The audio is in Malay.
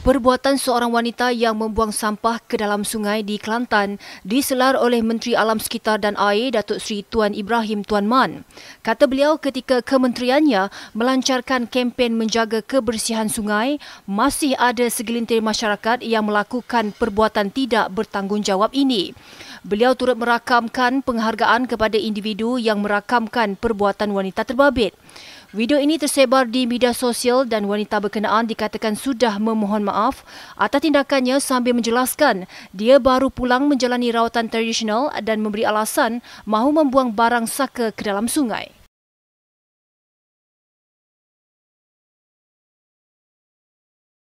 Perbuatan seorang wanita yang membuang sampah ke dalam sungai di Kelantan diselar oleh Menteri Alam Sekitar dan Air Datuk Seri Tuan Ibrahim Tuan Man. Kata beliau ketika kementeriannya melancarkan kempen menjaga kebersihan sungai, masih ada segelintir masyarakat yang melakukan perbuatan tidak bertanggungjawab ini. Beliau turut merakamkan penghargaan kepada individu yang merakamkan perbuatan wanita terbabit. Video ini tersebar di media sosial dan wanita berkenaan dikatakan sudah memohon maaf atas tindakannya sambil menjelaskan dia baru pulang menjalani rawatan tradisional dan memberi alasan mahu membuang barang saka ke dalam sungai.